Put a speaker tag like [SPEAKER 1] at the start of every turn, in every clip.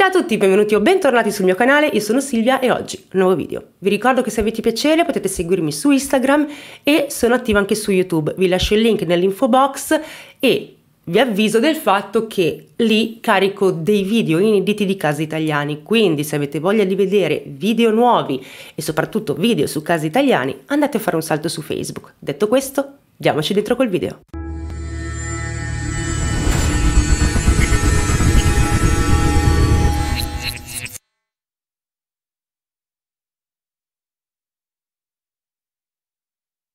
[SPEAKER 1] Ciao a tutti, benvenuti o bentornati sul mio canale, io sono Silvia e oggi nuovo video. Vi ricordo che se avete piacere potete seguirmi su Instagram e sono attiva anche su YouTube, vi lascio il link nell'info box e vi avviso del fatto che lì carico dei video inediti di casi italiani, quindi se avete voglia di vedere video nuovi e soprattutto video su casi italiani andate a fare un salto su Facebook. Detto questo, diamoci dentro col video.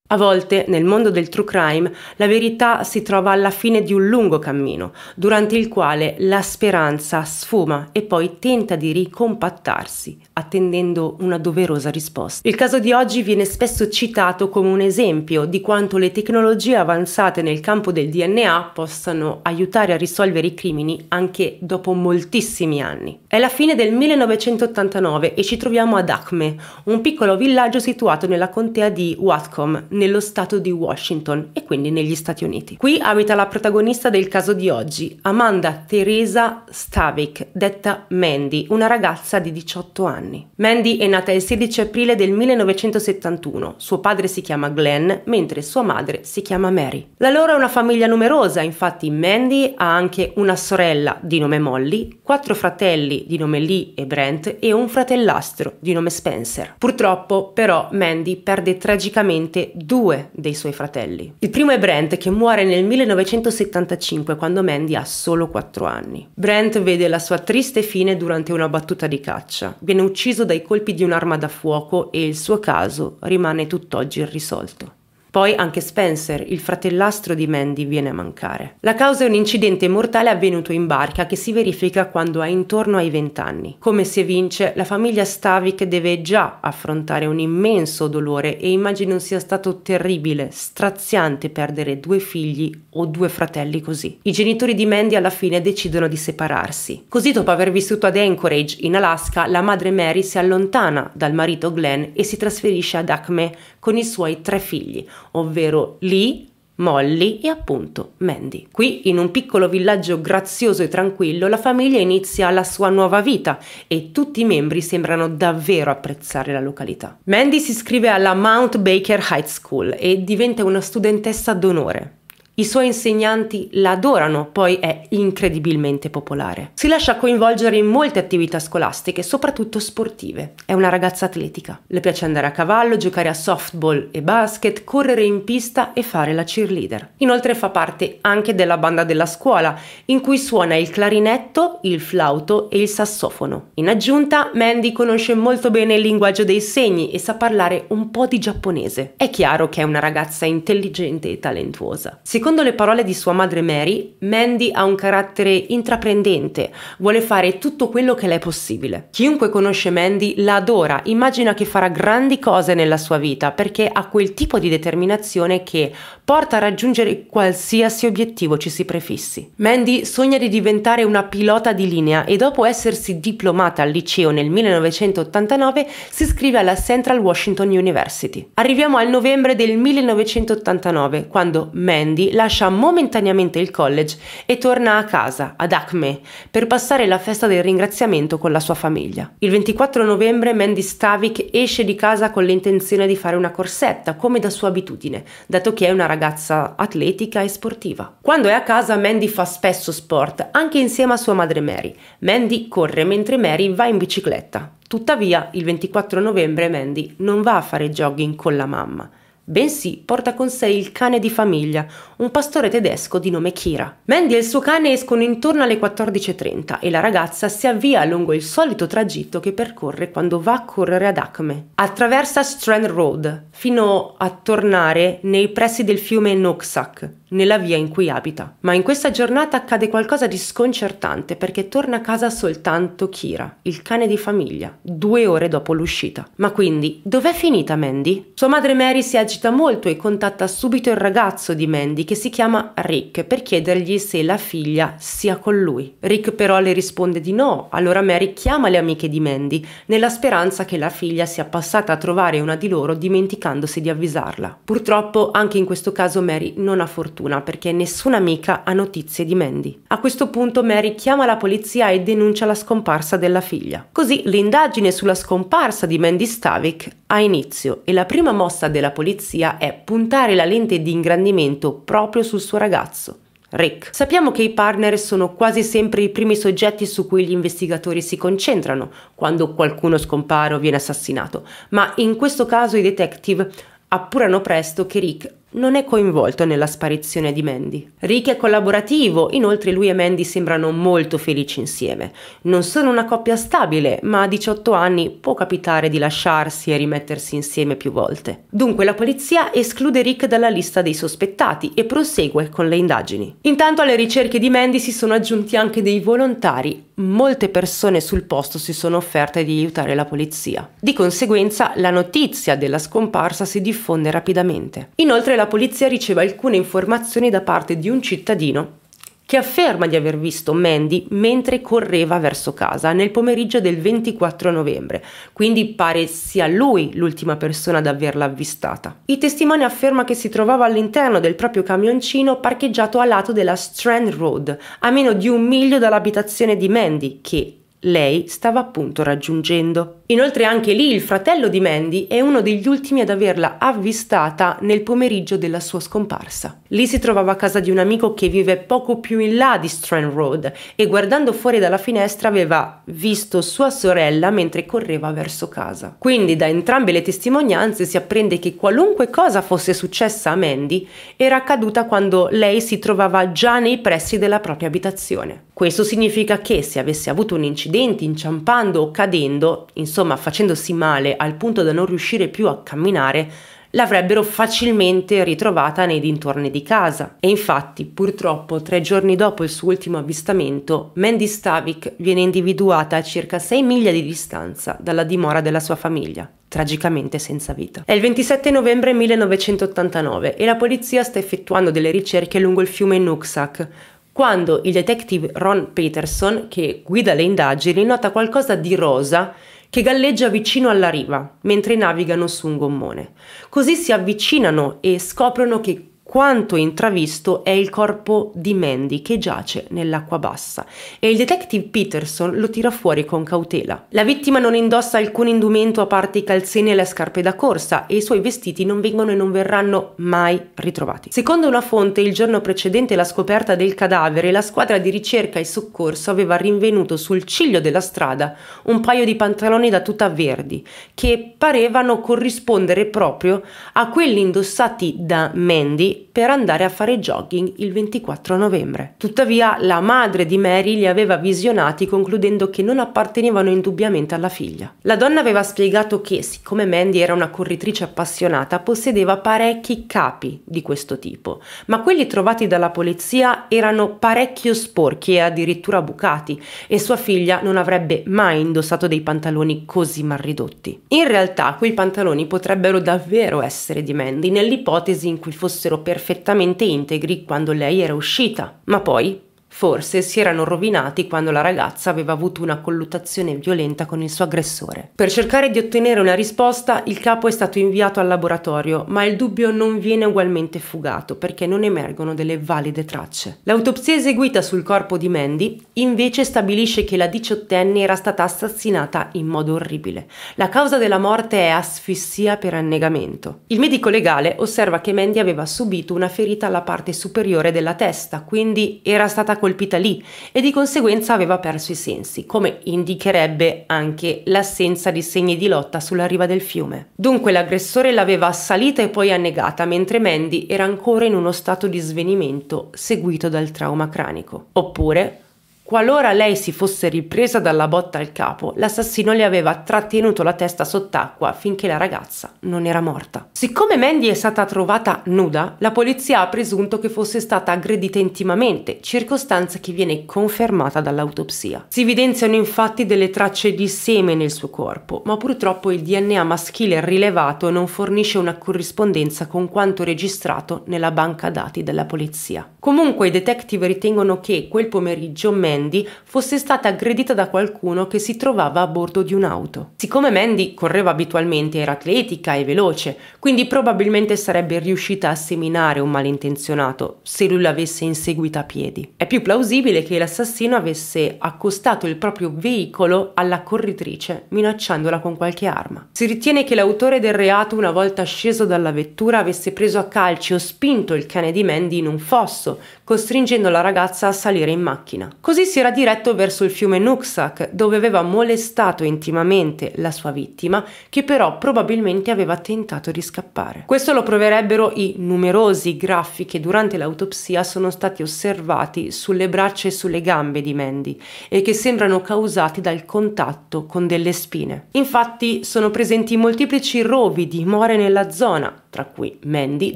[SPEAKER 1] A volte, nel mondo del true crime, la verità si trova alla fine di un lungo cammino, durante il quale la speranza sfuma e poi tenta di ricompattarsi, attendendo una doverosa risposta. Il caso di oggi viene spesso citato come un esempio di quanto le tecnologie avanzate nel campo del DNA possano aiutare a risolvere i crimini anche dopo moltissimi anni. È la fine del 1989 e ci troviamo ad Acme, un piccolo villaggio situato nella contea di Whatcom, nello stato di Washington e quindi negli Stati Uniti. Qui abita la protagonista del caso di oggi, Amanda Teresa Stavik, detta Mandy, una ragazza di 18 anni. Mandy è nata il 16 aprile del 1971, suo padre si chiama Glenn, mentre sua madre si chiama Mary. La loro è una famiglia numerosa, infatti Mandy ha anche una sorella di nome Molly, quattro fratelli di nome Lee e Brent e un fratellastro di nome Spencer. Purtroppo però Mandy perde tragicamente due due dei suoi fratelli. Il primo è Brent che muore nel 1975 quando Mandy ha solo 4 anni. Brent vede la sua triste fine durante una battuta di caccia, viene ucciso dai colpi di un'arma da fuoco e il suo caso rimane tutt'oggi irrisolto. Poi anche Spencer, il fratellastro di Mandy, viene a mancare. La causa è un incidente mortale avvenuto in barca che si verifica quando ha intorno ai 20 anni. Come si evince, la famiglia Stavik deve già affrontare un immenso dolore e immagino sia stato terribile, straziante perdere due figli o due fratelli così. I genitori di Mandy alla fine decidono di separarsi. Così dopo aver vissuto ad Anchorage, in Alaska, la madre Mary si allontana dal marito Glenn e si trasferisce ad Acme con i suoi tre figli, ovvero Lee, Molly e appunto Mandy. Qui, in un piccolo villaggio grazioso e tranquillo, la famiglia inizia la sua nuova vita e tutti i membri sembrano davvero apprezzare la località. Mandy si iscrive alla Mount Baker High School e diventa una studentessa d'onore. I suoi insegnanti la adorano, poi è incredibilmente popolare. Si lascia coinvolgere in molte attività scolastiche, soprattutto sportive. È una ragazza atletica. Le piace andare a cavallo, giocare a softball e basket, correre in pista e fare la cheerleader. Inoltre fa parte anche della banda della scuola, in cui suona il clarinetto, il flauto e il sassofono. In aggiunta, Mandy conosce molto bene il linguaggio dei segni e sa parlare un po' di giapponese. È chiaro che è una ragazza intelligente e talentuosa. Si Secondo le parole di sua madre Mary, Mandy ha un carattere intraprendente, vuole fare tutto quello che le è possibile. Chiunque conosce Mandy la adora, immagina che farà grandi cose nella sua vita perché ha quel tipo di determinazione che porta a raggiungere qualsiasi obiettivo ci si prefissi. Mandy sogna di diventare una pilota di linea e dopo essersi diplomata al liceo nel 1989 si iscrive alla Central Washington University. Arriviamo al novembre del 1989 quando Mandy lascia momentaneamente il college e torna a casa, ad Acme, per passare la festa del ringraziamento con la sua famiglia. Il 24 novembre Mandy Stavik esce di casa con l'intenzione di fare una corsetta, come da sua abitudine, dato che è una ragazza atletica e sportiva. Quando è a casa Mandy fa spesso sport, anche insieme a sua madre Mary. Mandy corre mentre Mary va in bicicletta. Tuttavia, il 24 novembre Mandy non va a fare jogging con la mamma bensì porta con sé il cane di famiglia, un pastore tedesco di nome Kira. Mandy e il suo cane escono intorno alle 14.30 e la ragazza si avvia lungo il solito tragitto che percorre quando va a correre ad Acme. Attraversa Strand Road fino a tornare nei pressi del fiume Nooksack, nella via in cui abita. Ma in questa giornata accade qualcosa di sconcertante perché torna a casa soltanto Kira, il cane di famiglia, due ore dopo l'uscita. Ma quindi, dov'è finita Mandy? Sua madre Mary si agita esercita molto e contatta subito il ragazzo di Mandy che si chiama Rick per chiedergli se la figlia sia con lui. Rick però le risponde di no, allora Mary chiama le amiche di Mandy nella speranza che la figlia sia passata a trovare una di loro dimenticandosi di avvisarla. Purtroppo anche in questo caso Mary non ha fortuna perché nessuna amica ha notizie di Mandy. A questo punto Mary chiama la polizia e denuncia la scomparsa della figlia. Così l'indagine sulla scomparsa di Mandy Stavic ha inizio e la prima mossa della polizia polizia è puntare la lente di ingrandimento proprio sul suo ragazzo. Rick. Sappiamo che i partner sono quasi sempre i primi soggetti su cui gli investigatori si concentrano quando qualcuno scompare o viene assassinato, ma in questo caso i detective appurano presto che Rick non è coinvolto nella sparizione di Mandy. Rick è collaborativo, inoltre lui e Mandy sembrano molto felici insieme. Non sono una coppia stabile, ma a 18 anni può capitare di lasciarsi e rimettersi insieme più volte. Dunque la polizia esclude Rick dalla lista dei sospettati e prosegue con le indagini. Intanto alle ricerche di Mandy si sono aggiunti anche dei volontari molte persone sul posto si sono offerte di aiutare la polizia. Di conseguenza la notizia della scomparsa si diffonde rapidamente. Inoltre la polizia riceve alcune informazioni da parte di un cittadino che afferma di aver visto Mandy mentre correva verso casa nel pomeriggio del 24 novembre, quindi pare sia lui l'ultima persona ad averla avvistata. Il testimone afferma che si trovava all'interno del proprio camioncino parcheggiato a lato della Strand Road, a meno di un miglio dall'abitazione di Mandy, che lei stava appunto raggiungendo. Inoltre anche lì il fratello di Mandy è uno degli ultimi ad averla avvistata nel pomeriggio della sua scomparsa. Lì si trovava a casa di un amico che vive poco più in là di Strand Road e guardando fuori dalla finestra aveva visto sua sorella mentre correva verso casa. Quindi da entrambe le testimonianze si apprende che qualunque cosa fosse successa a Mandy era accaduta quando lei si trovava già nei pressi della propria abitazione. Questo significa che se avesse avuto un incidente inciampando o cadendo, insomma, insomma facendosi male al punto da non riuscire più a camminare, l'avrebbero facilmente ritrovata nei dintorni di casa. E infatti, purtroppo, tre giorni dopo il suo ultimo avvistamento, Mandy Stavik viene individuata a circa 6 miglia di distanza dalla dimora della sua famiglia tragicamente senza vita. È il 27 novembre 1989 e la polizia sta effettuando delle ricerche lungo il fiume Nooksack, quando il detective Ron Peterson, che guida le indagini, nota qualcosa di rosa che galleggia vicino alla riva mentre navigano su un gommone. Così si avvicinano e scoprono che quanto intravisto è il corpo di Mandy che giace nell'acqua bassa e il detective Peterson lo tira fuori con cautela. La vittima non indossa alcun indumento a parte i calzini e le scarpe da corsa e i suoi vestiti non vengono e non verranno mai ritrovati. Secondo una fonte, il giorno precedente la scoperta del cadavere, la squadra di ricerca e soccorso aveva rinvenuto sul ciglio della strada un paio di pantaloni da tuta verdi che parevano corrispondere proprio a quelli indossati da Mandy per andare a fare jogging il 24 novembre. Tuttavia la madre di Mary li aveva visionati concludendo che non appartenevano indubbiamente alla figlia. La donna aveva spiegato che, siccome Mandy era una corritrice appassionata, possedeva parecchi capi di questo tipo, ma quelli trovati dalla polizia erano parecchio sporchi e addirittura bucati e sua figlia non avrebbe mai indossato dei pantaloni così marridotti. In realtà quei pantaloni potrebbero davvero essere di Mandy nell'ipotesi in cui fossero perfettamente integri quando lei era uscita, ma poi Forse si erano rovinati quando la ragazza aveva avuto una colluttazione violenta con il suo aggressore. Per cercare di ottenere una risposta, il capo è stato inviato al laboratorio, ma il dubbio non viene ugualmente fugato perché non emergono delle valide tracce. L'autopsia eseguita sul corpo di Mandy invece stabilisce che la diciottenne era stata assassinata in modo orribile. La causa della morte è asfissia per annegamento. Il medico legale osserva che Mandy aveva subito una ferita alla parte superiore della testa, quindi era stata colpita lì e di conseguenza aveva perso i sensi, come indicherebbe anche l'assenza di segni di lotta sulla riva del fiume. Dunque l'aggressore l'aveva assalita e poi annegata, mentre Mandy era ancora in uno stato di svenimento seguito dal trauma cranico. Oppure Qualora lei si fosse ripresa dalla botta al capo, l'assassino le aveva trattenuto la testa sott'acqua finché la ragazza non era morta. Siccome Mandy è stata trovata nuda, la polizia ha presunto che fosse stata aggredita intimamente, circostanza che viene confermata dall'autopsia. Si evidenziano infatti delle tracce di seme nel suo corpo, ma purtroppo il DNA maschile rilevato non fornisce una corrispondenza con quanto registrato nella banca dati della polizia. Comunque i detective ritengono che quel pomeriggio Mandy Mandy fosse stata aggredita da qualcuno che si trovava a bordo di un'auto. Siccome Mandy correva abitualmente, era atletica e veloce, quindi probabilmente sarebbe riuscita a seminare un malintenzionato se lui l'avesse inseguita a piedi. È più plausibile che l'assassino avesse accostato il proprio veicolo alla corritrice, minacciandola con qualche arma. Si ritiene che l'autore del reato, una volta sceso dalla vettura, avesse preso a calci o spinto il cane di Mandy in un fosso, costringendo la ragazza a salire in macchina. Così si era diretto verso il fiume Nooksack, dove aveva molestato intimamente la sua vittima, che però probabilmente aveva tentato di scappare. Questo lo proverebbero i numerosi graffi che durante l'autopsia sono stati osservati sulle braccia e sulle gambe di Mandy e che sembrano causati dal contatto con delle spine. Infatti sono presenti molteplici rovi di more nella zona, tra cui Mandy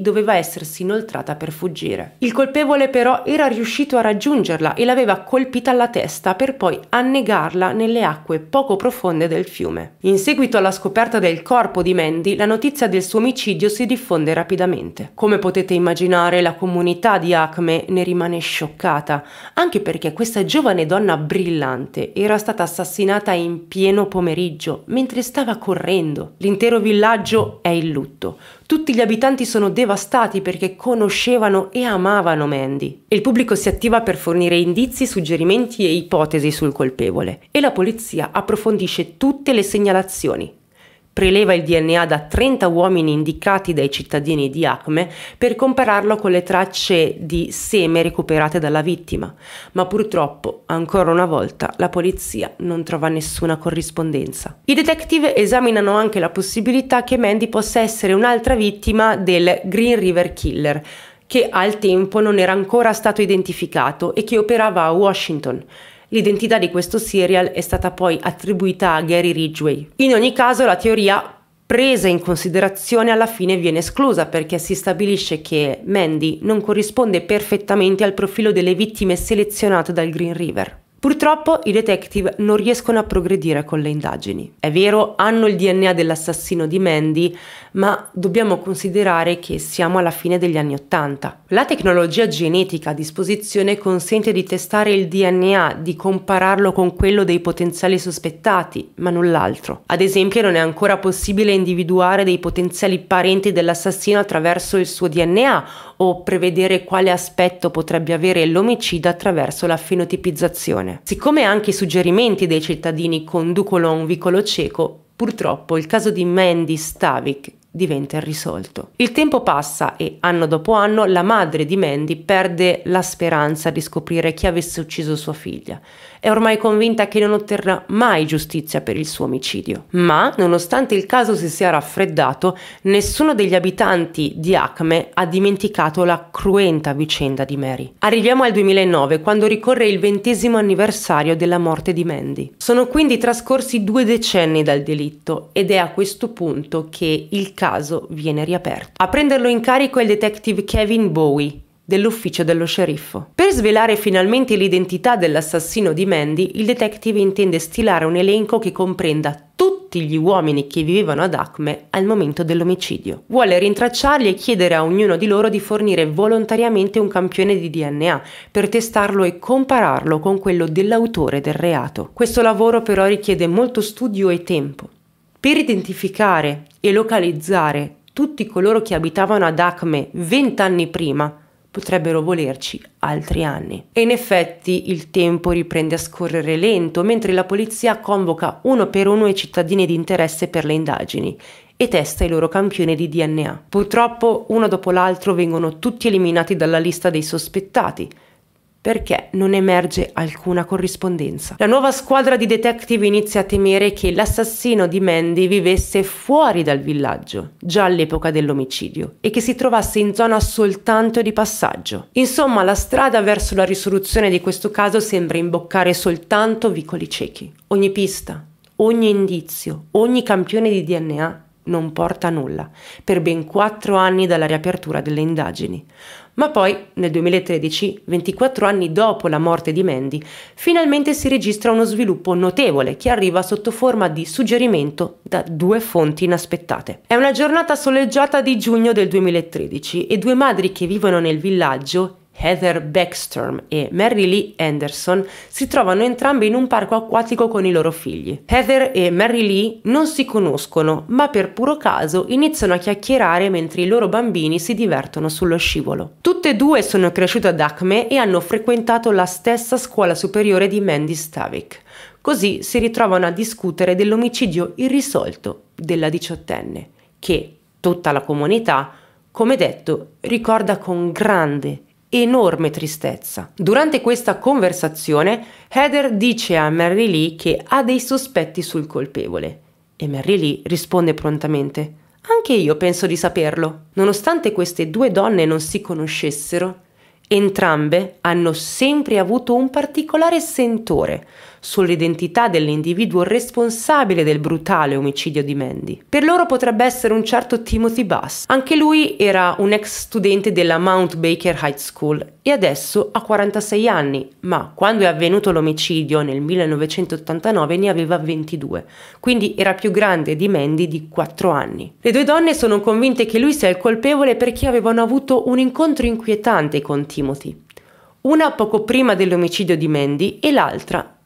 [SPEAKER 1] doveva essersi inoltrata per fuggire. Il colpevole per però era riuscito a raggiungerla e l'aveva colpita alla testa per poi annegarla nelle acque poco profonde del fiume. In seguito alla scoperta del corpo di Mandy, la notizia del suo omicidio si diffonde rapidamente. Come potete immaginare, la comunità di Acme ne rimane scioccata, anche perché questa giovane donna brillante era stata assassinata in pieno pomeriggio, mentre stava correndo. L'intero villaggio è in lutto. Tutti gli abitanti sono devastati perché conoscevano e amavano Mandy il pubblico si attiva per fornire indizi, suggerimenti e ipotesi sul colpevole e la polizia approfondisce tutte le segnalazioni. Preleva il DNA da 30 uomini indicati dai cittadini di Acme per compararlo con le tracce di seme recuperate dalla vittima, ma purtroppo, ancora una volta, la polizia non trova nessuna corrispondenza. I detective esaminano anche la possibilità che Mandy possa essere un'altra vittima del Green River Killer, che al tempo non era ancora stato identificato e che operava a Washington. L'identità di questo serial è stata poi attribuita a Gary Ridgway. In ogni caso la teoria presa in considerazione alla fine viene esclusa perché si stabilisce che Mandy non corrisponde perfettamente al profilo delle vittime selezionate dal Green River. Purtroppo i detective non riescono a progredire con le indagini. È vero, hanno il DNA dell'assassino di Mandy, ma dobbiamo considerare che siamo alla fine degli anni Ottanta. La tecnologia genetica a disposizione consente di testare il DNA, di compararlo con quello dei potenziali sospettati, ma null'altro. Ad esempio non è ancora possibile individuare dei potenziali parenti dell'assassino attraverso il suo DNA o prevedere quale aspetto potrebbe avere l'omicida attraverso la fenotipizzazione. Siccome anche i suggerimenti dei cittadini conducono a un vicolo cieco, Purtroppo il caso di Mandy Stavik diventa irrisolto. Il tempo passa e anno dopo anno la madre di Mandy perde la speranza di scoprire chi avesse ucciso sua figlia è ormai convinta che non otterrà mai giustizia per il suo omicidio. Ma, nonostante il caso si sia raffreddato, nessuno degli abitanti di Acme ha dimenticato la cruenta vicenda di Mary. Arriviamo al 2009, quando ricorre il ventesimo anniversario della morte di Mandy. Sono quindi trascorsi due decenni dal delitto ed è a questo punto che il caso viene riaperto. A prenderlo in carico è il detective Kevin Bowie, dell'ufficio dello sceriffo. Per svelare finalmente l'identità dell'assassino di Mandy, il detective intende stilare un elenco che comprenda tutti gli uomini che vivevano ad Acme al momento dell'omicidio. Vuole rintracciarli e chiedere a ognuno di loro di fornire volontariamente un campione di DNA per testarlo e compararlo con quello dell'autore del reato. Questo lavoro però richiede molto studio e tempo. Per identificare e localizzare tutti coloro che abitavano ad Acme vent'anni prima, potrebbero volerci altri anni. E in effetti il tempo riprende a scorrere lento mentre la polizia convoca uno per uno i cittadini di interesse per le indagini e testa i loro campioni di DNA. Purtroppo uno dopo l'altro vengono tutti eliminati dalla lista dei sospettati, perché non emerge alcuna corrispondenza. La nuova squadra di detective inizia a temere che l'assassino di Mandy vivesse fuori dal villaggio, già all'epoca dell'omicidio, e che si trovasse in zona soltanto di passaggio. Insomma, la strada verso la risoluzione di questo caso sembra imboccare soltanto vicoli ciechi. Ogni pista, ogni indizio, ogni campione di DNA non porta a nulla, per ben quattro anni dalla riapertura delle indagini ma poi nel 2013, 24 anni dopo la morte di Mandy, finalmente si registra uno sviluppo notevole che arriva sotto forma di suggerimento da due fonti inaspettate. È una giornata soleggiata di giugno del 2013 e due madri che vivono nel villaggio Heather Beckstrom e Mary Lee Anderson si trovano entrambi in un parco acquatico con i loro figli. Heather e Mary Lee non si conoscono, ma per puro caso iniziano a chiacchierare mentre i loro bambini si divertono sullo scivolo. Tutte e due sono cresciute ad Acme e hanno frequentato la stessa scuola superiore di Mandy Stavik. Così si ritrovano a discutere dell'omicidio irrisolto della diciottenne, che tutta la comunità, come detto, ricorda con grande enorme tristezza. Durante questa conversazione, Heather dice a Mary Lee che ha dei sospetti sul colpevole e Mary Lee risponde prontamente anche io penso di saperlo. Nonostante queste due donne non si conoscessero, entrambe hanno sempre avuto un particolare sentore sull'identità dell'individuo responsabile del brutale omicidio di Mandy. Per loro potrebbe essere un certo Timothy Bass. Anche lui era un ex studente della Mount Baker High School e adesso ha 46 anni, ma quando è avvenuto l'omicidio nel 1989 ne aveva 22, quindi era più grande di Mandy di 4 anni. Le due donne sono convinte che lui sia il colpevole perché avevano avuto un incontro inquietante con Timothy. Una poco prima dell'omicidio di Mandy e l'altra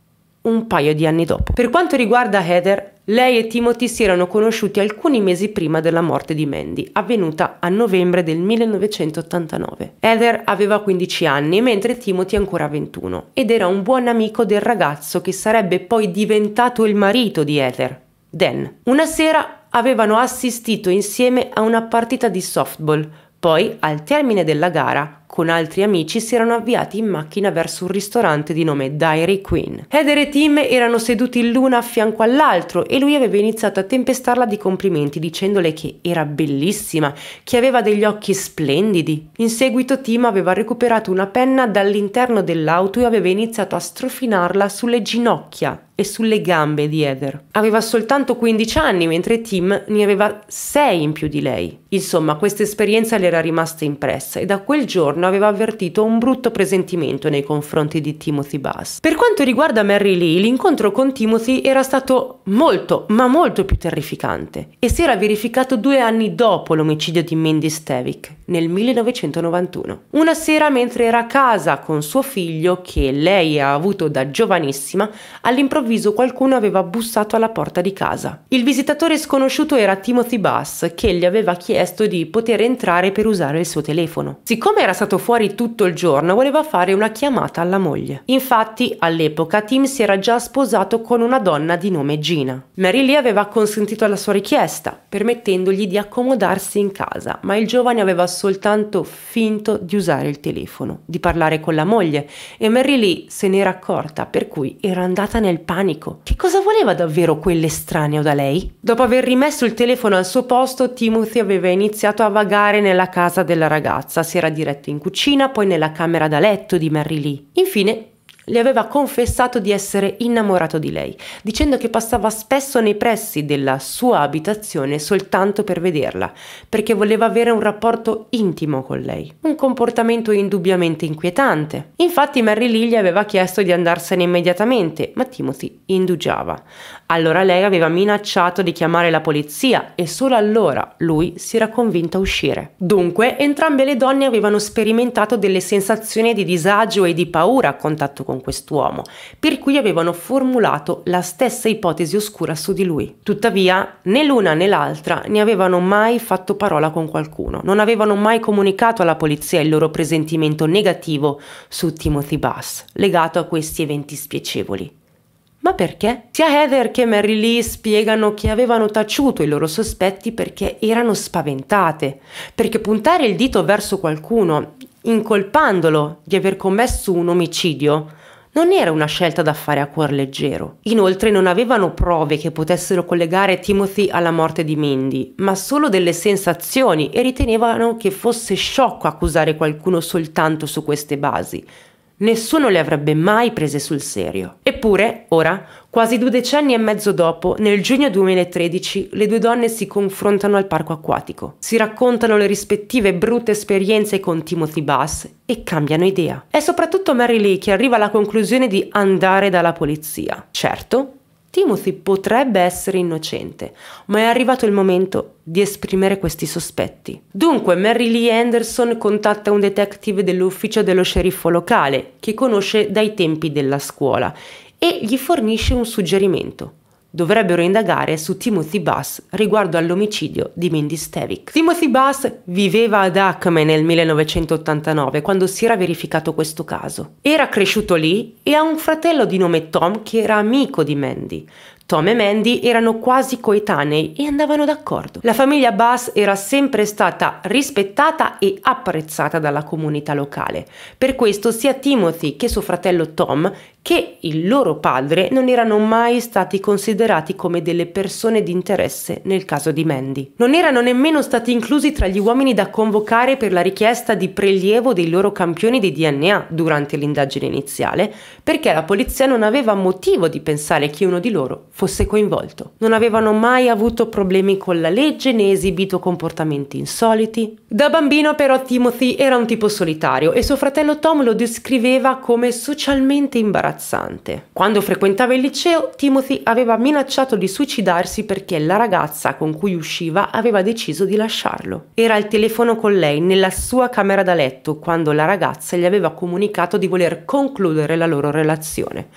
[SPEAKER 1] un paio di anni dopo. Per quanto riguarda Heather, lei e Timothy si erano conosciuti alcuni mesi prima della morte di Mandy, avvenuta a novembre del 1989. Heather aveva 15 anni, mentre Timothy ancora 21, ed era un buon amico del ragazzo che sarebbe poi diventato il marito di Heather, Dan. Una sera avevano assistito insieme a una partita di softball, poi, al termine della gara, con altri amici si erano avviati in macchina verso un ristorante di nome Dairy Queen. Heather e Tim erano seduti l'una a fianco all'altro e lui aveva iniziato a tempestarla di complimenti dicendole che era bellissima, che aveva degli occhi splendidi. In seguito Tim aveva recuperato una penna dall'interno dell'auto e aveva iniziato a strofinarla sulle ginocchia e sulle gambe di Heather. Aveva soltanto 15 anni, mentre Tim ne aveva 6 in più di lei. Insomma, questa esperienza le era rimasta impressa e da quel giorno Stern aveva avvertito un brutto presentimento nei confronti di Timothy Bass. Per quanto riguarda Mary Lee, l'incontro con Timothy era stato molto, ma molto più terrificante e si era verificato due anni dopo l'omicidio di Mindy Stevic, nel 1991. Una sera mentre era a casa con suo figlio, che lei ha avuto da giovanissima, all'improvviso qualcuno aveva bussato alla porta di casa. Il visitatore sconosciuto era Timothy Bass, che gli aveva chiesto di poter entrare per usare il suo telefono. Siccome era stato fuori tutto il giorno, voleva fare una chiamata alla moglie. Infatti, all'epoca, Tim si era già sposato con una donna di nome Gina. Mary Lee aveva consentito alla sua richiesta, permettendogli di accomodarsi in casa, ma il giovane aveva soltanto finto di usare il telefono, di parlare con la moglie e Mary Lee se n'era accorta, per cui era andata nel panico. Che cosa voleva davvero quell'estraneo da lei? Dopo aver rimesso il telefono al suo posto, Timothy aveva iniziato a vagare nella casa della ragazza, si era diretto in cucina, poi nella camera da letto di Mary Lee. Infine le aveva confessato di essere innamorato di lei, dicendo che passava spesso nei pressi della sua abitazione soltanto per vederla, perché voleva avere un rapporto intimo con lei. Un comportamento indubbiamente inquietante. Infatti Mary Lee gli aveva chiesto di andarsene immediatamente, ma Timothy indugiava. Allora lei aveva minacciato di chiamare la polizia e solo allora lui si era convinto a uscire. Dunque, entrambe le donne avevano sperimentato delle sensazioni di disagio e di paura a contatto con quest'uomo, per cui avevano formulato la stessa ipotesi oscura su di lui. Tuttavia, né l'una né l'altra ne avevano mai fatto parola con qualcuno, non avevano mai comunicato alla polizia il loro presentimento negativo su Timothy Bass, legato a questi eventi spiacevoli. Ma perché? Sia Heather che Mary Lee spiegano che avevano taciuto i loro sospetti perché erano spaventate, perché puntare il dito verso qualcuno, incolpandolo di aver commesso un omicidio, non era una scelta da fare a cuor leggero. Inoltre non avevano prove che potessero collegare Timothy alla morte di Mindy, ma solo delle sensazioni e ritenevano che fosse sciocco accusare qualcuno soltanto su queste basi, Nessuno le avrebbe mai prese sul serio. Eppure, ora, quasi due decenni e mezzo dopo, nel giugno 2013, le due donne si confrontano al parco acquatico, si raccontano le rispettive brutte esperienze con Timothy Bass e cambiano idea. È soprattutto Mary Lee che arriva alla conclusione di andare dalla polizia. Certo, Timothy potrebbe essere innocente, ma è arrivato il momento di esprimere questi sospetti. Dunque, Mary Lee Anderson contatta un detective dell'ufficio dello sceriffo locale, che conosce dai tempi della scuola, e gli fornisce un suggerimento dovrebbero indagare su Timothy Bass riguardo all'omicidio di Mindy Stevick. Timothy Bass viveva ad Acme nel 1989 quando si era verificato questo caso. Era cresciuto lì e ha un fratello di nome Tom che era amico di Mandy, Tom e Mandy erano quasi coetanei e andavano d'accordo. La famiglia Bass era sempre stata rispettata e apprezzata dalla comunità locale. Per questo sia Timothy che suo fratello Tom che il loro padre non erano mai stati considerati come delle persone di interesse nel caso di Mandy. Non erano nemmeno stati inclusi tra gli uomini da convocare per la richiesta di prelievo dei loro campioni di DNA durante l'indagine iniziale, perché la polizia non aveva motivo di pensare che uno di loro fosse coinvolto. Non avevano mai avuto problemi con la legge né esibito comportamenti insoliti. Da bambino però Timothy era un tipo solitario e suo fratello Tom lo descriveva come socialmente imbarazzante. Quando frequentava il liceo, Timothy aveva minacciato di suicidarsi perché la ragazza con cui usciva aveva deciso di lasciarlo. Era al telefono con lei nella sua camera da letto quando la ragazza gli aveva comunicato di voler concludere la loro relazione.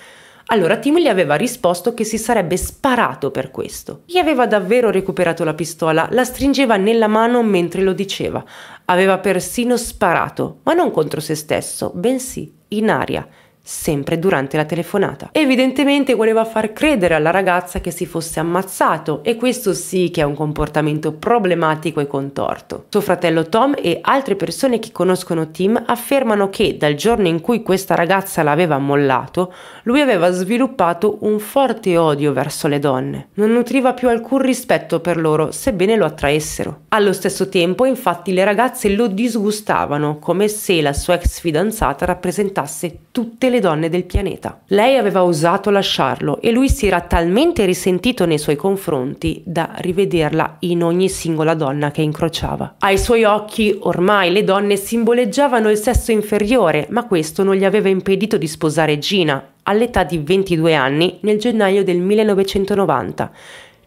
[SPEAKER 1] Allora Tim gli aveva risposto che si sarebbe sparato per questo. Gli aveva davvero recuperato la pistola, la stringeva nella mano mentre lo diceva. Aveva persino sparato, ma non contro se stesso, bensì in aria sempre durante la telefonata. Evidentemente voleva far credere alla ragazza che si fosse ammazzato e questo sì che è un comportamento problematico e contorto. Suo fratello Tom e altre persone che conoscono Tim affermano che dal giorno in cui questa ragazza l'aveva mollato, lui aveva sviluppato un forte odio verso le donne. Non nutriva più alcun rispetto per loro, sebbene lo attraessero. Allo stesso tempo, infatti, le ragazze lo disgustavano, come se la sua ex fidanzata rappresentasse tutte le le donne del pianeta. Lei aveva osato lasciarlo e lui si era talmente risentito nei suoi confronti da rivederla in ogni singola donna che incrociava. Ai suoi occhi ormai le donne simboleggiavano il sesso inferiore, ma questo non gli aveva impedito di sposare Gina all'età di 22 anni nel gennaio del 1990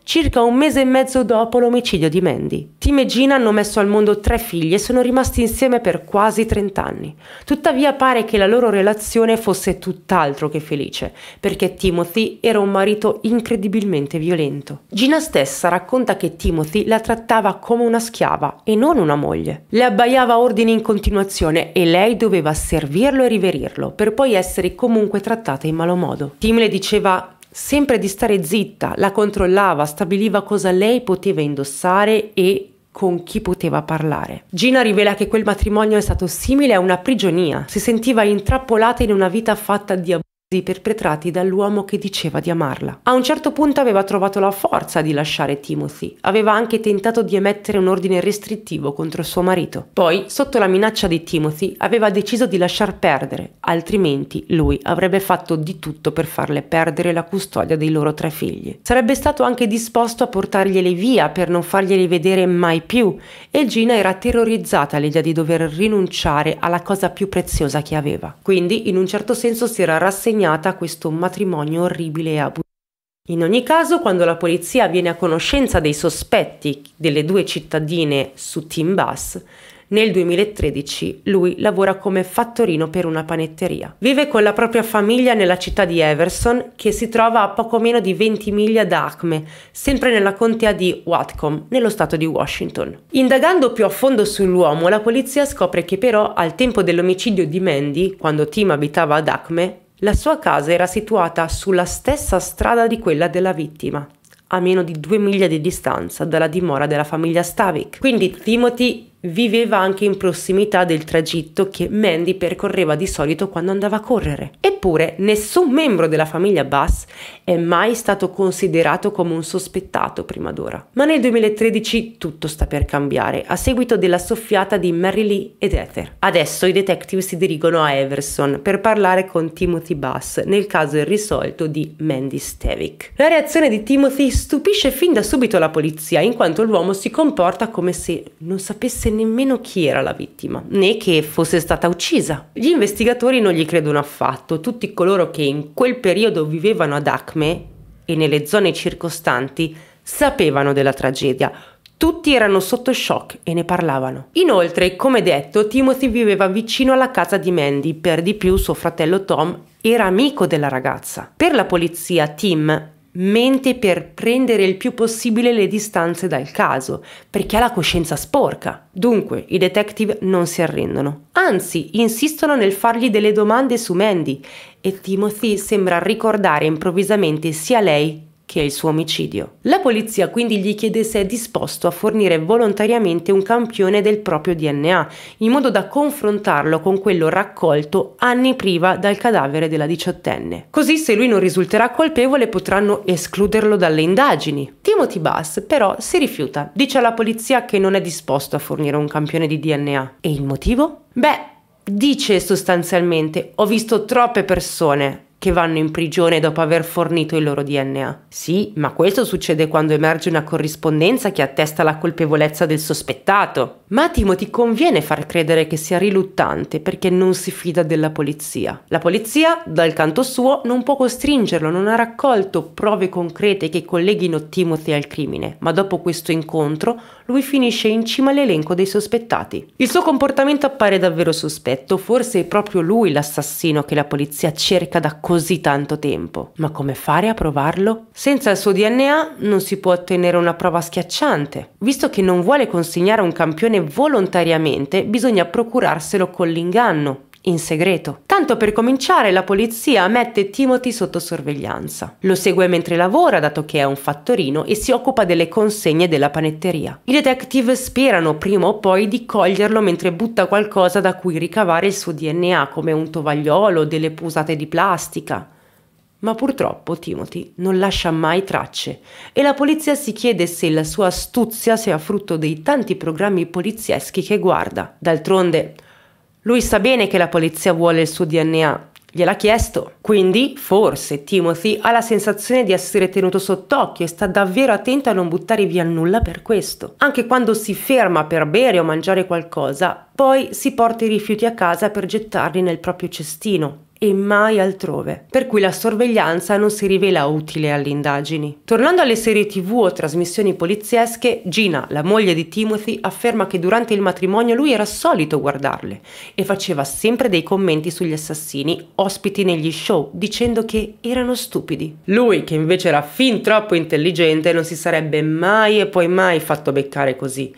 [SPEAKER 1] circa un mese e mezzo dopo l'omicidio di Mandy. Tim e Gina hanno messo al mondo tre figli e sono rimasti insieme per quasi 30 anni. Tuttavia pare che la loro relazione fosse tutt'altro che felice, perché Timothy era un marito incredibilmente violento. Gina stessa racconta che Timothy la trattava come una schiava e non una moglie. Le abbaiava ordini in continuazione e lei doveva servirlo e riverirlo, per poi essere comunque trattata in malo modo. Tim le diceva sempre di stare zitta, la controllava, stabiliva cosa lei poteva indossare e con chi poteva parlare. Gina rivela che quel matrimonio è stato simile a una prigionia, si sentiva intrappolata in una vita fatta di abusi perpetrati dall'uomo che diceva di amarla. A un certo punto aveva trovato la forza di lasciare Timothy, aveva anche tentato di emettere un ordine restrittivo contro suo marito. Poi, sotto la minaccia di Timothy, aveva deciso di lasciar perdere, altrimenti lui avrebbe fatto di tutto per farle perdere la custodia dei loro tre figli. Sarebbe stato anche disposto a portarglieli via per non farglieli vedere mai più e Gina era terrorizzata all'idea di dover rinunciare alla cosa più preziosa che aveva. Quindi, in un certo senso, si era rassegnata consegnata a questo matrimonio orribile e abusivo. In ogni caso, quando la polizia viene a conoscenza dei sospetti delle due cittadine su Team Bus, nel 2013 lui lavora come fattorino per una panetteria. Vive con la propria famiglia nella città di Everson, che si trova a poco meno di 20 miglia da Acme, sempre nella contea di Whatcom, nello stato di Washington. Indagando più a fondo sull'uomo, la polizia scopre che però al tempo dell'omicidio di Mandy, quando Tim abitava ad Acme, la sua casa era situata sulla stessa strada di quella della vittima, a meno di due miglia di distanza dalla dimora della famiglia Stavik. Quindi Timothy viveva anche in prossimità del tragitto che Mandy percorreva di solito quando andava a correre. Eppure nessun membro della famiglia Bass è mai stato considerato come un sospettato prima d'ora. Ma nel 2013 tutto sta per cambiare a seguito della soffiata di Mary Lee ed Ether. Adesso i detective si dirigono a Everson per parlare con Timothy Bass nel caso irrisolto di Mandy Stevick. La reazione di Timothy stupisce fin da subito la polizia in quanto l'uomo si comporta come se non sapesse nemmeno chi era la vittima, né che fosse stata uccisa. Gli investigatori non gli credono affatto, tutti coloro che in quel periodo vivevano ad Acme e nelle zone circostanti sapevano della tragedia, tutti erano sotto shock e ne parlavano. Inoltre, come detto, Timothy viveva vicino alla casa di Mandy, per di più suo fratello Tom era amico della ragazza. Per la polizia, Tim mente per prendere il più possibile le distanze dal caso, perché ha la coscienza sporca. Dunque, i detective non si arrendono. Anzi, insistono nel fargli delle domande su Mandy e Timothy sembra ricordare improvvisamente sia lei che è il suo omicidio. La polizia quindi gli chiede se è disposto a fornire volontariamente un campione del proprio DNA, in modo da confrontarlo con quello raccolto anni prima dal cadavere della diciottenne. Così se lui non risulterà colpevole potranno escluderlo dalle indagini. Timothy Bass però si rifiuta, dice alla polizia che non è disposto a fornire un campione di DNA. E il motivo? Beh, dice sostanzialmente ho visto troppe persone, che vanno in prigione dopo aver fornito il loro DNA. Sì, ma questo succede quando emerge una corrispondenza che attesta la colpevolezza del sospettato. Ma a Timothy conviene far credere che sia riluttante perché non si fida della polizia. La polizia, dal canto suo, non può costringerlo, non ha raccolto prove concrete che colleghino Timothy al crimine, ma dopo questo incontro lui finisce in cima all'elenco dei sospettati. Il suo comportamento appare davvero sospetto, forse è proprio lui l'assassino che la polizia cerca da così tanto tempo. Ma come fare a provarlo? Senza il suo DNA non si può ottenere una prova schiacciante, visto che non vuole consegnare un campione volontariamente bisogna procurarselo con l'inganno, in segreto. Tanto per cominciare, la polizia mette Timothy sotto sorveglianza. Lo segue mentre lavora, dato che è un fattorino, e si occupa delle consegne della panetteria. I detective sperano prima o poi di coglierlo mentre butta qualcosa da cui ricavare il suo DNA, come un tovagliolo o delle posate di plastica. Ma purtroppo Timothy non lascia mai tracce e la polizia si chiede se la sua astuzia sia frutto dei tanti programmi polizieschi che guarda. D'altronde, lui sa bene che la polizia vuole il suo DNA, gliel'ha chiesto. Quindi, forse, Timothy ha la sensazione di essere tenuto sott'occhio e sta davvero attento a non buttare via nulla per questo. Anche quando si ferma per bere o mangiare qualcosa, poi si porta i rifiuti a casa per gettarli nel proprio cestino e mai altrove, per cui la sorveglianza non si rivela utile alle indagini. Tornando alle serie tv o trasmissioni poliziesche, Gina, la moglie di Timothy, afferma che durante il matrimonio lui era solito guardarle e faceva sempre dei commenti sugli assassini ospiti negli show, dicendo che erano stupidi. Lui, che invece era fin troppo intelligente, non si sarebbe mai e poi mai fatto beccare così.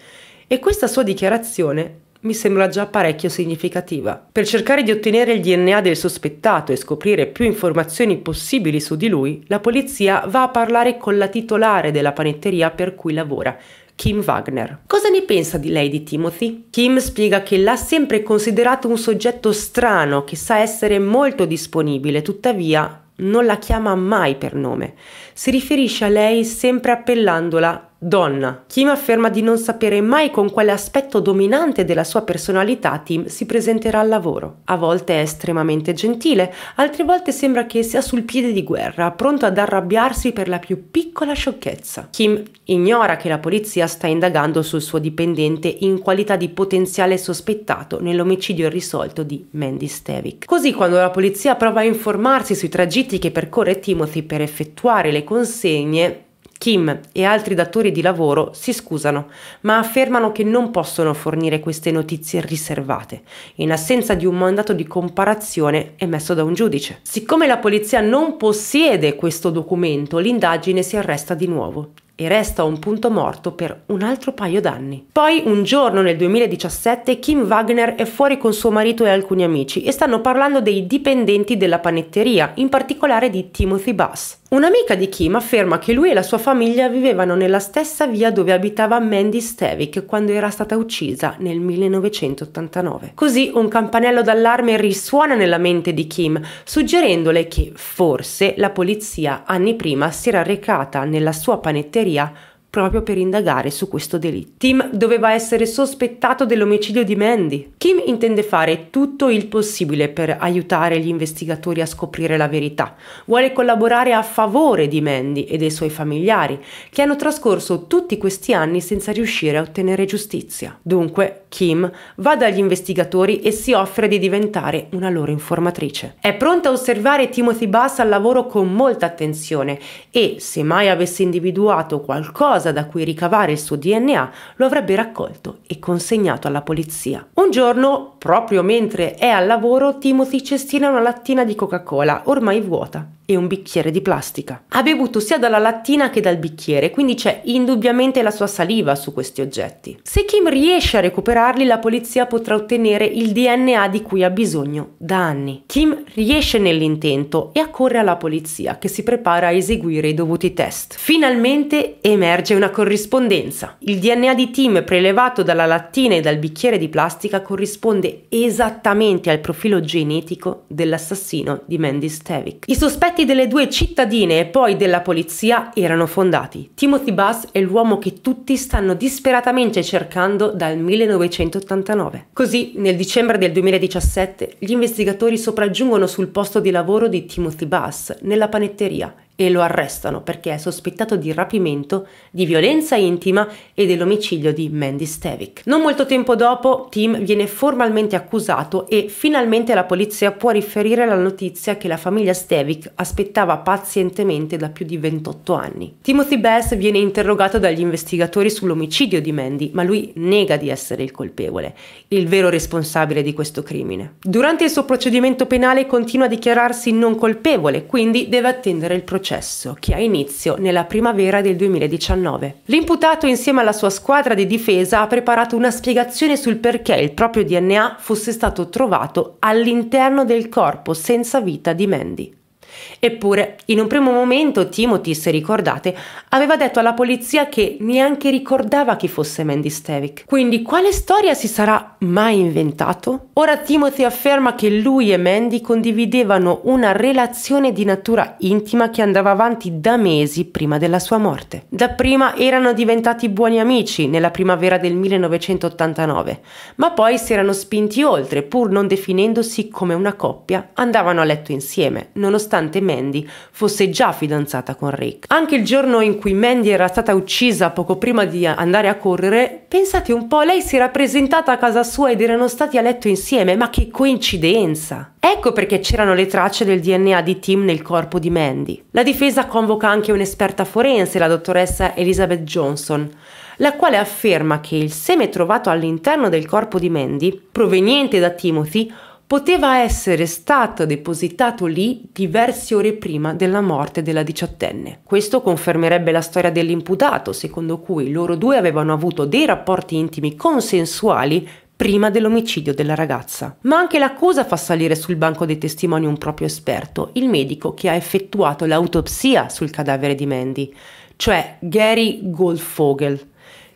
[SPEAKER 1] E questa sua dichiarazione mi sembra già parecchio significativa. Per cercare di ottenere il DNA del sospettato e scoprire più informazioni possibili su di lui, la polizia va a parlare con la titolare della panetteria per cui lavora, Kim Wagner. Cosa ne pensa di lei di Timothy? Kim spiega che l'ha sempre considerato un soggetto strano che sa essere molto disponibile, tuttavia non la chiama mai per nome si riferisce a lei sempre appellandola donna. Kim afferma di non sapere mai con quale aspetto dominante della sua personalità Tim si presenterà al lavoro. A volte è estremamente gentile, altre volte sembra che sia sul piede di guerra, pronto ad arrabbiarsi per la più piccola sciocchezza. Kim ignora che la polizia sta indagando sul suo dipendente in qualità di potenziale sospettato nell'omicidio irrisolto di Mandy Stevic. Così quando la polizia prova a informarsi sui tragitti che percorre Timothy per effettuare le consegne, Kim e altri datori di lavoro si scusano, ma affermano che non possono fornire queste notizie riservate, in assenza di un mandato di comparazione emesso da un giudice. Siccome la polizia non possiede questo documento, l'indagine si arresta di nuovo e resta un punto morto per un altro paio d'anni. Poi un giorno nel 2017 Kim Wagner è fuori con suo marito e alcuni amici e stanno parlando dei dipendenti della panetteria, in particolare di Timothy Bass. Un'amica di Kim afferma che lui e la sua famiglia vivevano nella stessa via dove abitava Mandy Stevick quando era stata uccisa nel 1989. Così un campanello d'allarme risuona nella mente di Kim, suggerendole che forse la polizia anni prima si era recata nella sua panetteria proprio per indagare su questo delitto. Tim doveva essere sospettato dell'omicidio di Mandy. Kim intende fare tutto il possibile per aiutare gli investigatori a scoprire la verità. Vuole collaborare a favore di Mandy e dei suoi familiari, che hanno trascorso tutti questi anni senza riuscire a ottenere giustizia. Dunque, Kim va dagli investigatori e si offre di diventare una loro informatrice. È pronta a osservare Timothy Bass al lavoro con molta attenzione e, se mai avesse individuato qualcosa qualcosa da cui ricavare il suo DNA, lo avrebbe raccolto e consegnato alla polizia. Un giorno, proprio mentre è al lavoro, Timothy cestina una lattina di Coca-Cola, ormai vuota, e un bicchiere di plastica. Ha bevuto sia dalla lattina che dal bicchiere, quindi c'è indubbiamente la sua saliva su questi oggetti. Se Kim riesce a recuperarli, la polizia potrà ottenere il DNA di cui ha bisogno da anni. Kim riesce nell'intento e accorre alla polizia, che si prepara a eseguire i dovuti test. Finalmente emerge c'è una corrispondenza. Il DNA di Tim prelevato dalla lattina e dal bicchiere di plastica corrisponde esattamente al profilo genetico dell'assassino di Mandy Stavick. I sospetti delle due cittadine e poi della polizia erano fondati. Timothy Bass è l'uomo che tutti stanno disperatamente cercando dal 1989. Così, nel dicembre del 2017, gli investigatori sopraggiungono sul posto di lavoro di Timothy Bass, nella panetteria, e lo arrestano perché è sospettato di rapimento, di violenza intima e dell'omicidio di Mandy Stevick. Non molto tempo dopo, Tim viene formalmente accusato e finalmente la polizia può riferire la notizia che la famiglia Stevick aspettava pazientemente da più di 28 anni. Timothy Bass viene interrogato dagli investigatori sull'omicidio di Mandy, ma lui nega di essere il colpevole, il vero responsabile di questo crimine. Durante il suo procedimento penale continua a dichiararsi non colpevole, quindi deve attendere il processo processo, che ha inizio nella primavera del 2019. L'imputato, insieme alla sua squadra di difesa, ha preparato una spiegazione sul perché il proprio DNA fosse stato trovato all'interno del corpo senza vita di Mandy. Eppure, in un primo momento, Timothy, se ricordate, aveva detto alla polizia che neanche ricordava chi fosse Mandy Stevick. Quindi, quale storia si sarà mai inventato? Ora Timothy afferma che lui e Mandy condividevano una relazione di natura intima che andava avanti da mesi prima della sua morte. Dapprima erano diventati buoni amici nella primavera del 1989, ma poi si erano spinti oltre, pur non definendosi come una coppia, andavano a letto insieme, nonostante nonostante Mandy fosse già fidanzata con Rick. Anche il giorno in cui Mandy era stata uccisa poco prima di andare a correre, pensate un po', lei si era presentata a casa sua ed erano stati a letto insieme, ma che coincidenza! Ecco perché c'erano le tracce del DNA di Tim nel corpo di Mandy. La difesa convoca anche un'esperta forense, la dottoressa Elizabeth Johnson, la quale afferma che il seme trovato all'interno del corpo di Mandy, proveniente da Timothy, poteva essere stato depositato lì diverse ore prima della morte della diciottenne. Questo confermerebbe la storia dell'imputato, secondo cui loro due avevano avuto dei rapporti intimi consensuali prima dell'omicidio della ragazza. Ma anche l'accusa fa salire sul banco dei testimoni un proprio esperto, il medico che ha effettuato l'autopsia sul cadavere di Mandy, cioè Gary Goldfogel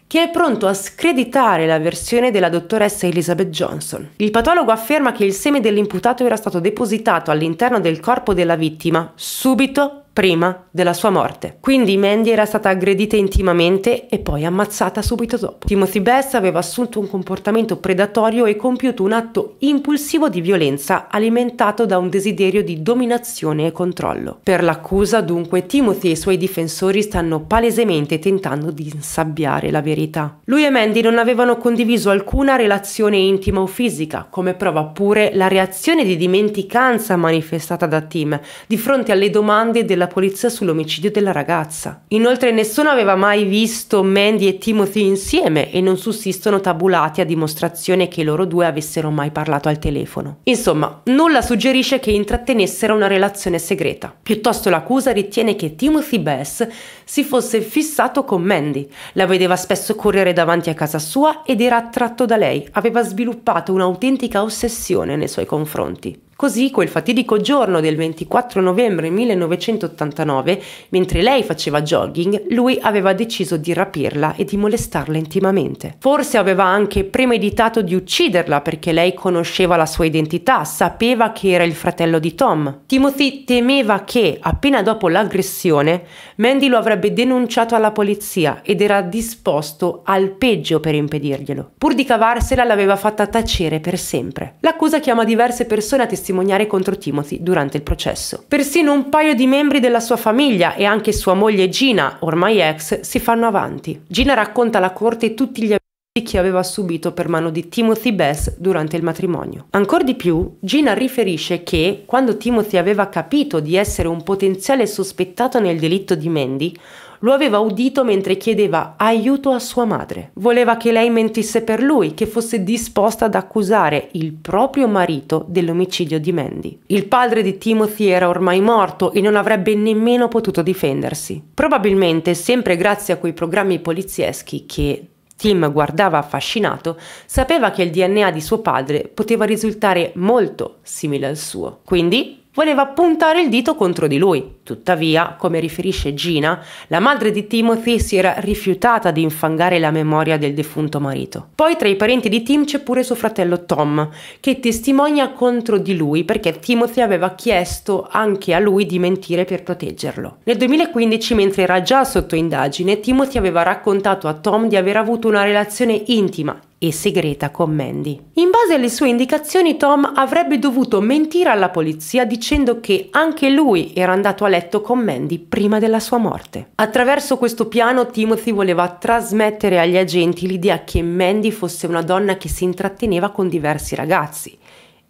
[SPEAKER 1] che è pronto a screditare la versione della dottoressa Elizabeth Johnson. Il patologo afferma che il seme dell'imputato era stato depositato all'interno del corpo della vittima subito prima della sua morte. Quindi Mandy era stata aggredita intimamente e poi ammazzata subito dopo. Timothy Bess aveva assunto un comportamento predatorio e compiuto un atto impulsivo di violenza alimentato da un desiderio di dominazione e controllo. Per l'accusa, dunque, Timothy e i suoi difensori stanno palesemente tentando di insabbiare la verità. Lui e Mandy non avevano condiviso alcuna relazione intima o fisica, come prova pure la reazione di dimenticanza manifestata da Tim di fronte alle domande della della polizia sull'omicidio della ragazza. Inoltre nessuno aveva mai visto Mandy e Timothy insieme e non sussistono tabulati a dimostrazione che loro due avessero mai parlato al telefono. Insomma, nulla suggerisce che intrattenessero una relazione segreta. Piuttosto l'accusa ritiene che Timothy Bass si fosse fissato con Mandy, la vedeva spesso correre davanti a casa sua ed era attratto da lei, aveva sviluppato un'autentica ossessione nei suoi confronti. Così quel fatidico giorno del 24 novembre 1989, mentre lei faceva jogging, lui aveva deciso di rapirla e di molestarla intimamente. Forse aveva anche premeditato di ucciderla perché lei conosceva la sua identità, sapeva che era il fratello di Tom. Timothy temeva che, appena dopo l'aggressione, Mandy lo avrebbe denunciato alla polizia ed era disposto al peggio per impedirglielo. Pur di cavarsela l'aveva fatta tacere per sempre. L'accusa chiama diverse persone a testimoniare testimoniare contro Timothy durante il processo. Persino un paio di membri della sua famiglia e anche sua moglie Gina, ormai ex, si fanno avanti. Gina racconta alla corte tutti gli che aveva subito per mano di Timothy Bess durante il matrimonio. Ancora di più, Gina riferisce che, quando Timothy aveva capito di essere un potenziale sospettato nel delitto di Mandy, lo aveva udito mentre chiedeva aiuto a sua madre. Voleva che lei mentisse per lui, che fosse disposta ad accusare il proprio marito dell'omicidio di Mandy. Il padre di Timothy era ormai morto e non avrebbe nemmeno potuto difendersi. Probabilmente, sempre grazie a quei programmi polizieschi che Tim guardava affascinato, sapeva che il DNA di suo padre poteva risultare molto simile al suo. Quindi voleva puntare il dito contro di lui. Tuttavia, come riferisce Gina, la madre di Timothy si era rifiutata di infangare la memoria del defunto marito. Poi tra i parenti di Tim c'è pure suo fratello Tom, che testimonia contro di lui perché Timothy aveva chiesto anche a lui di mentire per proteggerlo. Nel 2015, mentre era già sotto indagine, Timothy aveva raccontato a Tom di aver avuto una relazione intima e segreta con Mandy. In base alle sue indicazioni Tom avrebbe dovuto mentire alla polizia dicendo che anche lui era andato a letto con Mandy prima della sua morte. Attraverso questo piano Timothy voleva trasmettere agli agenti l'idea che Mandy fosse una donna che si intratteneva con diversi ragazzi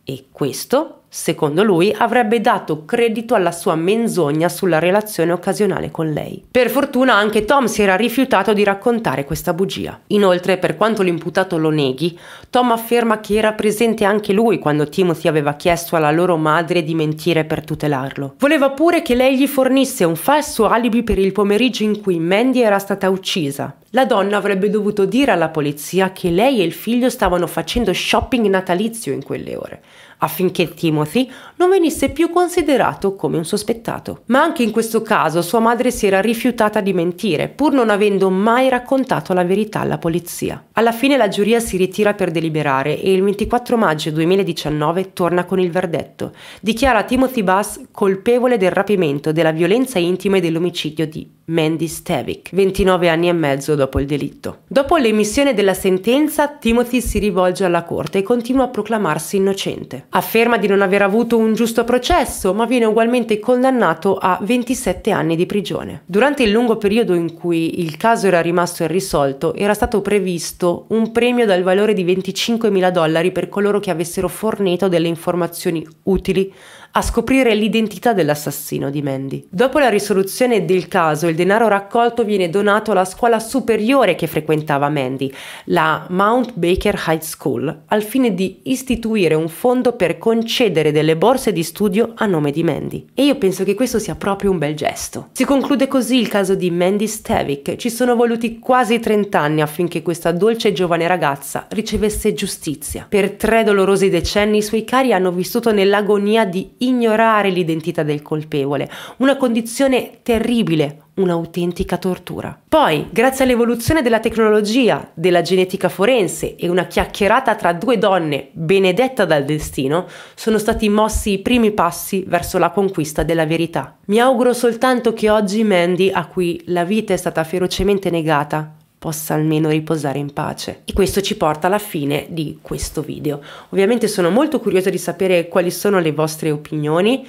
[SPEAKER 1] e questo secondo lui, avrebbe dato credito alla sua menzogna sulla relazione occasionale con lei. Per fortuna anche Tom si era rifiutato di raccontare questa bugia. Inoltre, per quanto l'imputato lo neghi, Tom afferma che era presente anche lui quando Timothy aveva chiesto alla loro madre di mentire per tutelarlo. Voleva pure che lei gli fornisse un falso alibi per il pomeriggio in cui Mandy era stata uccisa. La donna avrebbe dovuto dire alla polizia che lei e il figlio stavano facendo shopping natalizio in quelle ore, affinché Timothy non venisse più considerato come un sospettato. Ma anche in questo caso sua madre si era rifiutata di mentire, pur non avendo mai raccontato la verità alla polizia. Alla fine la giuria si ritira per deliberare e il 24 maggio 2019 torna con il verdetto. Dichiara Timothy Bass colpevole del rapimento, della violenza intima e dell'omicidio di Mandy Stevic, 29 anni e mezzo dopo il delitto. Dopo l'emissione della sentenza, Timothy si rivolge alla corte e continua a proclamarsi innocente. Afferma di non aver avuto un giusto processo, ma viene ugualmente condannato a 27 anni di prigione. Durante il lungo periodo in cui il caso era rimasto irrisolto, era stato previsto un premio dal valore di 25.000 dollari per coloro che avessero fornito delle informazioni utili a scoprire l'identità dell'assassino di Mandy. Dopo la risoluzione del caso, il denaro raccolto viene donato alla scuola superiore che frequentava Mandy, la Mount Baker High School, al fine di istituire un fondo per concedere delle borse di studio a nome di Mandy. E io penso che questo sia proprio un bel gesto. Si conclude così il caso di Mandy Stavick. Ci sono voluti quasi 30 anni affinché questa dolce giovane ragazza ricevesse giustizia. Per tre dolorosi decenni i suoi cari hanno vissuto nell'agonia di ignorare l'identità del colpevole, una condizione terribile, un'autentica tortura. Poi, grazie all'evoluzione della tecnologia, della genetica forense e una chiacchierata tra due donne benedetta dal destino, sono stati mossi i primi passi verso la conquista della verità. Mi auguro soltanto che oggi Mandy, a cui la vita è stata ferocemente negata, possa almeno riposare in pace. E questo ci porta alla fine di questo video. Ovviamente sono molto curiosa di sapere quali sono le vostre opinioni.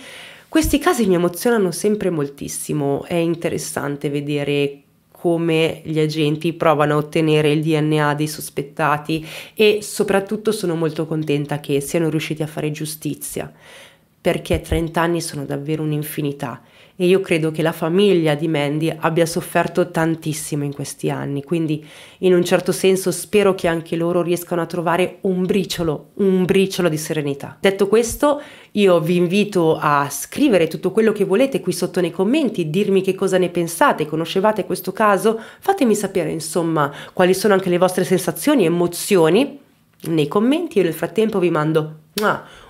[SPEAKER 1] Questi casi mi emozionano sempre moltissimo, è interessante vedere come gli agenti provano a ottenere il DNA dei sospettati e soprattutto sono molto contenta che siano riusciti a fare giustizia, perché 30 anni sono davvero un'infinità e io credo che la famiglia di Mandy abbia sofferto tantissimo in questi anni, quindi in un certo senso spero che anche loro riescano a trovare un briciolo, un briciolo di serenità. Detto questo, io vi invito a scrivere tutto quello che volete qui sotto nei commenti, dirmi che cosa ne pensate, conoscevate questo caso, fatemi sapere insomma quali sono anche le vostre sensazioni, emozioni nei commenti e nel frattempo vi mando